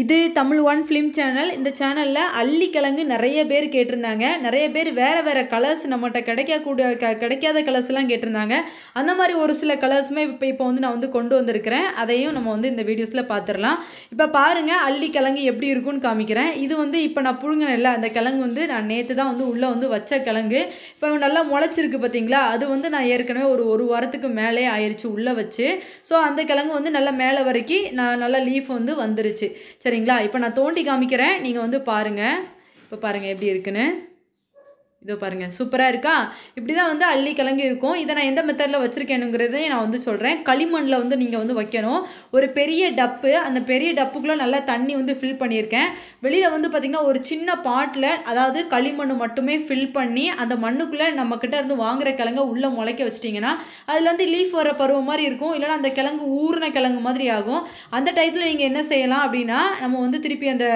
இது Tamil one film channel இந்த சேனலில் அள்ளிக்கிழங்கு நிறைய பேர் கேட்டிருந்தாங்க நிறைய பேர் வேறு வேறு கலர்ஸ் நம்மகிட்ட கிடைக்கக்கூடிய க கிடைக்காத கலர்ஸ்லாம் கேட்டிருந்தாங்க அந்த மாதிரி ஒரு சில கலர்ஸுமே இப்போ இப்போ வந்து நான் வந்து கொண்டு வந்திருக்கிறேன் அதையும் நம்ம வந்து இந்த வீடியோஸில் பார்த்துடலாம் இப்போ பாருங்கள் அள்ளிக்கிழங்கு எப்படி இருக்குன்னு காமிக்கிறேன் இது வந்து இப்போ நான் இல்லை அந்த கிழங்கு வந்து நான் நேற்று தான் வந்து உள்ளே வந்து வச்ச கிழங்கு இப்போ நல்லா முளைச்சிருக்கு பார்த்தீங்களா அது வந்து நான் ஏற்கனவே ஒரு ஒரு வாரத்துக்கு மேலே ஆயிடுச்சு உள்ளே வச்சு ஸோ அந்த கிழங்கு வந்து நல்லா மேலே வரைக்கும் நான் நல்லா லீஃப் வந்து வந்துருச்சு சரிங்களா இப்போ நான் தோண்டி காமிக்கிறேன் நீங்கள் வந்து பாருங்கள் இப்போ பாருங்கள் எப்படி இருக்குன்னு இதோ பாருங்கள் சூப்பராக இருக்கா இப்படி தான் வந்து அள்ளி கிழங்கு இருக்கும் இதை நான் எந்த மெத்தடில் வச்சுருக்கேனுங்கிறதே நான் வந்து சொல்கிறேன் களிமண்ணில் வந்து நீங்கள் வந்து வைக்கணும் ஒரு பெரிய டப்பு அந்த பெரிய டப்புக்குள்ளே நல்லா தண்ணி வந்து ஃபில் பண்ணியிருக்கேன் வெளியில் வந்து பார்த்திங்கன்னா ஒரு சின்ன பாட்டில் அதாவது களிமண் மட்டுமே ஃபில் பண்ணி அந்த மண்ணுக்குள்ளே நம்மக்கிட்ட இருந்து வாங்குகிற கிழங்கை உள்ளே முளைக்க வச்சிட்டிங்கன்னா அதுலேருந்து லீஃப் வர பருவம் மாதிரி இருக்கும் இல்லைனா அந்த கிழங்கு ஊறின கிழங்கு மாதிரி ஆகும் அந்த டைத்தில் நீங்கள் என்ன செய்யலாம் அப்படின்னா நம்ம வந்து திருப்பி அந்த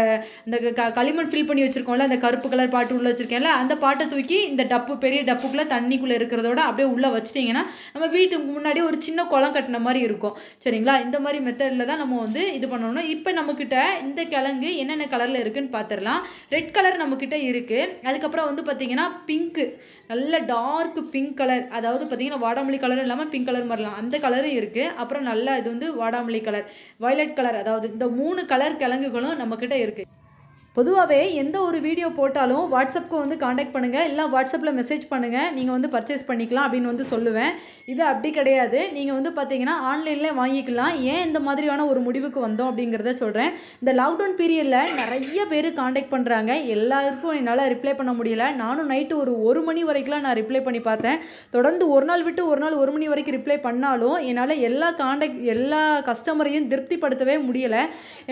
இந்த களிமண் ஃபில் பண்ணி வச்சுருக்கோம்ல அந்த கருப்பு கலர் பாட்டு உள்ளே வச்சுருக்கேன்ல அந்த பாட்டை தூக்கி இந்த டப்பு பெரிய டப்புக்குள்ளே தண்ணிக்குள்ளே இருக்கிறதோட அப்படியே உள்ளே வச்சிட்டிங்கன்னா நம்ம வீட்டுக்கு முன்னாடி ஒரு சின்ன குளம் கட்டின மாதிரி இருக்கும் சரிங்களா இந்த மாதிரி மெத்தடில் தான் நம்ம வந்து இது பண்ணணும் இப்போ நம்மக்கிட்ட இந்த கிழங்கு என்னென்ன கலரில் இருக்குதுன்னு பார்த்துடலாம் ரெட் கலர் நம்மக்கிட்ட இருக்குது அதுக்கப்புறம் வந்து பார்த்திங்கன்னா பிங்க்கு நல்ல டார்க் பிங்க் கலர் அதாவது பார்த்திங்கன்னா வாடாமல்லி கலர் இல்லாமல் பிங்க் கலர் மாதிரிலாம் அந்த கலரும் இருக்குது அப்புறம் நல்லா இது வந்து வாடாமல்லி கலர் வயலட் கலர் அதாவது இந்த மூணு கலர் கிழங்குகளும் நம்மக்கிட்ட இருக்குது பொதுவாகவே எந்த ஒரு வீடியோ போட்டாலும் வாட்ஸ்அப்புக்கு வந்து காண்டாக்ட் பண்ணுங்கள் இல்லை வாட்ஸ்அப்பில் மெசேஜ் பண்ணுங்கள் நீங்கள் வந்து பர்ச்சேஸ் பண்ணிக்கலாம் அப்படின்னு வந்து சொல்லுவேன் இது அப்படி கிடையாது நீங்கள் வந்து பார்த்தீங்கன்னா ஆன்லைனில் வாங்கிக்கலாம் ஏன் இந்த மாதிரியான ஒரு முடிவுக்கு வந்தோம் அப்படிங்கிறத சொல்கிறேன் இந்த லாக்டவுன் பீரியடில் நிறைய பேர் காண்டாக்ட் பண்ணுறாங்க எல்லாருக்கும் என்னால் ரிப்ளை பண்ண முடியல நானும் நைட்டு ஒரு ஒரு மணி வரைக்கும்லாம் நான் ரிப்ளை பண்ணி பார்த்தேன் தொடர்ந்து ஒரு நாள் விட்டு ஒரு நாள் ஒரு மணி வரைக்கும் ரிப்ளை பண்ணாலும் என்னால் எல்லா காண்டாக்ட் எல்லா கஸ்டமரையும் திருப்திப்படுத்தவே முடியலை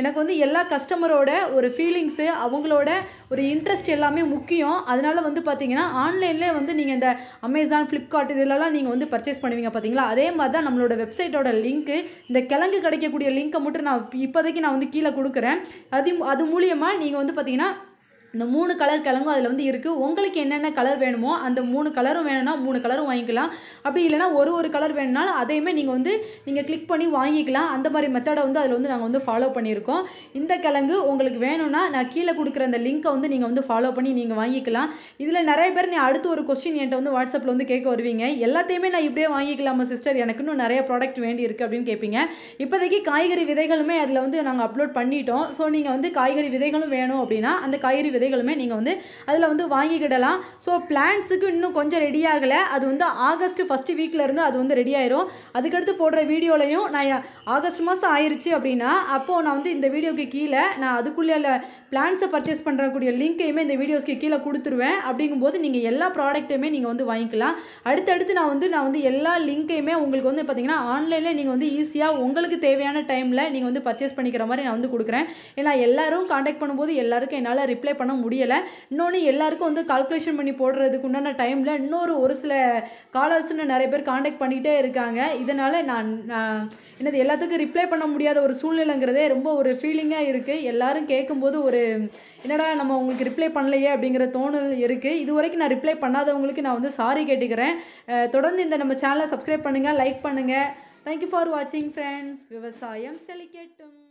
எனக்கு வந்து எல்லா கஸ்டமரோட ஒரு ஃபீலிங்ஸு அவங்களோட ஒரு இன்ட்ரெஸ்ட் எல்லாமே முக்கியம் அதனால் வந்து பார்த்தீங்கன்னா ஆன்லைன்லேயே வந்து நீங்கள் இந்த அமேசான் ஃப்ளிப்கார்ட் இதிலலாம் நீங்கள் வந்து பர்ச்சேஸ் பண்ணுவீங்க பார்த்தீங்களா அதே மாதிரி தான் நம்மளோட வெப்சைட்டோட லிங்க்கு இந்த கிழங்கு கிடைக்கக்கூடிய லிங்க்கை மட்டும் நான் இப்போதைக்கு நான் வந்து கீழே கொடுக்குறேன் அது அது மூலியமாக நீங்கள் வந்து பார்த்திங்கன்னா இந்த மூணு கலர் கிழங்கும் அதில் வந்து இருக்குது உங்களுக்கு என்னென்ன கலர் வேணுமோ அந்த மூணு கலரும் வேணும்னா மூணு கலரும் வாங்கிக்கலாம் அப்படி இல்லைனா ஒரு ஒரு கலர் வேணுனாலும் அதையுமே நீங்கள் வந்து நீங்கள் கிளிக் பண்ணி வாங்கிக்கலாம் அந்த மாதிரி மெத்தடை வந்து அதில் வந்து நாங்கள் வந்து ஃபாலோ பண்ணியிருக்கோம் இந்த கிழங்கு உங்களுக்கு வேணும்னா நான் கீழே கொடுக்குற அந்த லிங்க்கை வந்து நீங்கள் வந்து ஃபாலோ பண்ணி நீங்கள் வாங்கிக்கலாம் இதில் நிறைய பேர் நீ அடுத்து ஒரு கொஸ்டின் என்கிட்ட வந்து வாட்ஸ்அப்பில் வந்து கேட்க வருவீங்க எல்லாத்தையுமே நான் இப்படியே வாங்கிக்கலாமா சிஸ்டர் எனக்கு இன்னும் நிறைய ப்ராடக்ட் வேண்டி இருக்குது அப்படின்னு கேட்பீங்க இப்போதைக்கு காய்கறி விதைகளுமே அதில் வந்து நாங்கள் அப்லோட் பண்ணிட்டோம் ஸோ நீங்கள் வந்து காய்கறி விதைகளும் வேணும் அப்படின்னா அந்த காய்கறி விதைகளுமே நீங்கள் வந்து அதில் வந்து வாங்கிக்கிடலாம் ஸோ பிளான்ஸுக்கு இன்னும் கொஞ்சம் ரெடி ஆகலை அது வந்து ஆகஸ்ட் ஃபஸ்ட்டு வீக்லேருந்து அது வந்து ரெடி ஆயிரும் அதுக்கடுத்து போடுற வீடியோலையும் நான் ஆகஸ்ட் மாதம் ஆயிடுச்சு அப்படின்னா அப்போது நான் வந்து இந்த வீடியோக்கு கீழே நான் அதுக்குள்ளே பிளான்ஸை பர்ச்சேஸ் பண்ணுறக்கூடிய லிங்க்கையுமே இந்த வீடியோஸ்க்கு கீழே கொடுத்துருவேன் அப்படிங்கும்போது நீங்கள் எல்லா ப்ராடக்ட்டுமே நீங்கள் வந்து வாங்கிக்கலாம் அடுத்தடுத்து நான் வந்து நான் வந்து எல்லா லிங்க்கையுமே உங்களுக்கு வந்து பார்த்திங்கன்னா ஆன்லைனில் நீங்கள் வந்து ஈஸியாக உங்களுக்கு தேவையான டைமில் நீங்கள் வந்து பர்ச்சேஸ் பண்ணிக்கிற மாதிரி நான் வந்து கொடுக்குறேன் ஏன்னா எல்லோரும் காண்டாக்ட் பண்ணும்போது எல்லாருக்கும் என்னால் ரிப்ளை பண்ண பண்ண முடியலை இன்னொன்று எல்லாருக்கும் வந்து கால்குலேஷன் பண்ணி போடுறதுக்கு உண்டான டைமில் இன்னொரு ஒரு சில காலர்ஸ்னு நிறைய பேர் காண்டாக்ட் பண்ணிகிட்டே இருக்காங்க இதனால் நான் என்னது எல்லாத்துக்கும் ரிப்ளை பண்ண முடியாத ஒரு சூழ்நிலைங்கிறதே ரொம்ப ஒரு ஃபீலிங்காக இருக்குது எல்லோரும் கேட்கும்போது ஒரு என்னடா நம்ம உங்களுக்கு ரிப்ளை பண்ணலையே அப்படிங்கிற தோணல் இருக்குது இது வரைக்கும் நான் ரிப்ளை பண்ணாதவங்களுக்கு நான் வந்து சாரி கேட்டுக்கிறேன் தொடர்ந்து இந்த நம்ம சேனலை சப்ஸ்கிரைப் பண்ணுங்கள் லைக் பண்ணுங்கள் தேங்க்யூ ஃபார் வாட்சிங் ஃப்ரெண்ட்ஸ் விவசாயம் செழிக்கட்டும்